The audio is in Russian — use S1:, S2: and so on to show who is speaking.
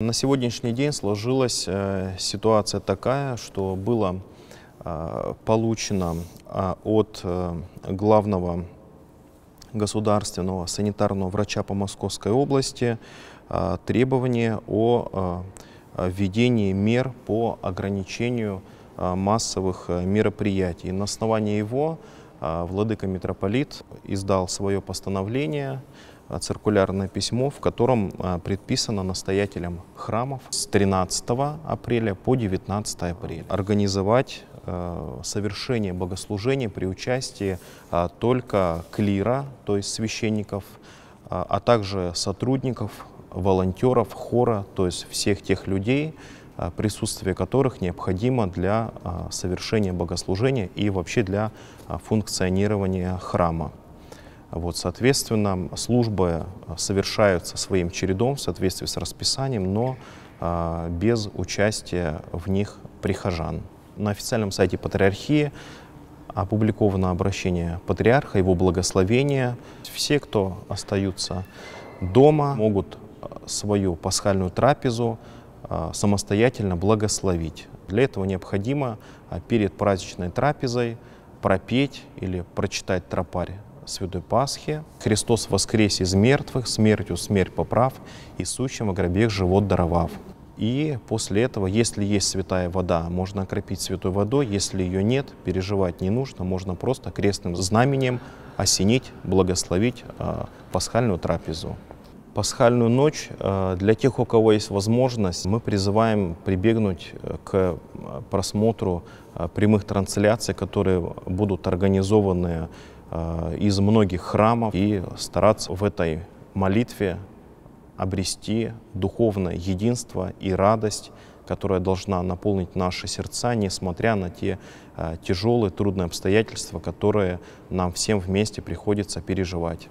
S1: На сегодняшний день сложилась э, ситуация такая, что было э, получено э, от главного государственного санитарного врача по Московской области требование о введении мер по ограничению массовых мероприятий. На основании его владыка митрополит издал свое постановление, Э, циркулярное письмо, в котором э, предписано настоятелям храмов с 13 апреля по 19 апреля организовать э, совершение богослужения при участии только клира, то есть священников, а также сотрудников, волонтеров, хора, то есть всех тех людей, присутствие которых необходимо для совершения богослужения и вообще для функционирования храма. Вот, соответственно, службы э, совершаются своим чередом в соответствии с расписанием, но а, без участия в них прихожан. На официальном сайте Патриархии опубликовано обращение патриарха, его благословение. Все, кто остаются дома, могут э, свою пасхальную трапезу а, самостоятельно благословить. Для этого необходимо перед праздничной трапезой пропеть или прочитать тропарь Святой Пасхи, Христос воскрес из мертвых, смертью смерть поправ, и сущим во гробех живот даровав. И после этого, если есть святая вода, можно окропить святой водой, если ее нет, переживать не нужно, можно просто крестным знаменем осенить, благословить э, пасхальную трапезу. Пасхальную ночь а, для тех, у кого есть возможность, мы призываем прибегнуть э, к э, просмотру э, прямых трансляций, которые будут организованы Э, из многих храмов и стараться в этой молитве обрести духовное единство и радость, которая должна наполнить наши сердца, несмотря на те э, тяжелые, трудные обстоятельства, которые нам всем вместе приходится переживать.